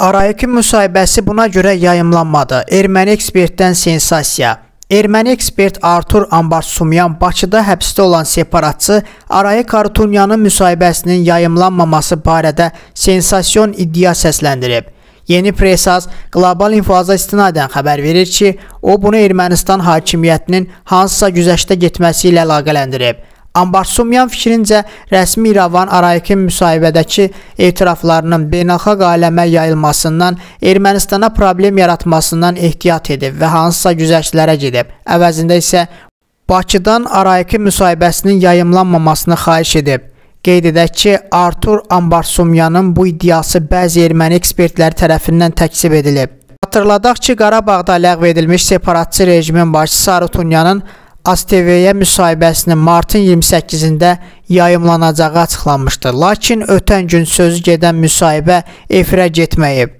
Arayəkin müsahibəsi buna görə yayımlanmadı. Erməni ekspertdən sensasiya. Erməni ekspert Artur Ambarsumyan Bakıda həbsdə olan separatçı Arayik Artunyanın müsahibəsinin yayımlanmaması barədə sensasiyon iddia səsləndirib. Yeni Presas Qlobal İnfoaza istinadən xəbər verir ki, o bunu Ermənistan hakimiyyətinin hansısa güzəştə getməsi ilə əlaqələndirib. Ambarsumyan fikrincə, rəsmi İrəvan Araykin müsahibədəki etiraflarının beynəlxalq aləmə yayılmasından, Ermənistana problem yaratmasından ehtiyat edib və hansısa güzəştlərə gedib. Əvəzində isə Bakıdan Araykin müsahibəsinin yayımlanmamasını xahiş edib. Qeyd edək ki, Artur Ambarsumyanın bu iddiası bəzi erməni ekspertləri tərəfindən təkzib edilib. Xatırladaq ki, Qarabağda ləğv edilmiş separatçı rejimin başçısı Sarutunyanın ASTV-yə müsahibəsinin martın 28-də yayımlanacağı açıqlanmışdı. Lakin ötən gün sözü gedən müsahibə efirə getməyib.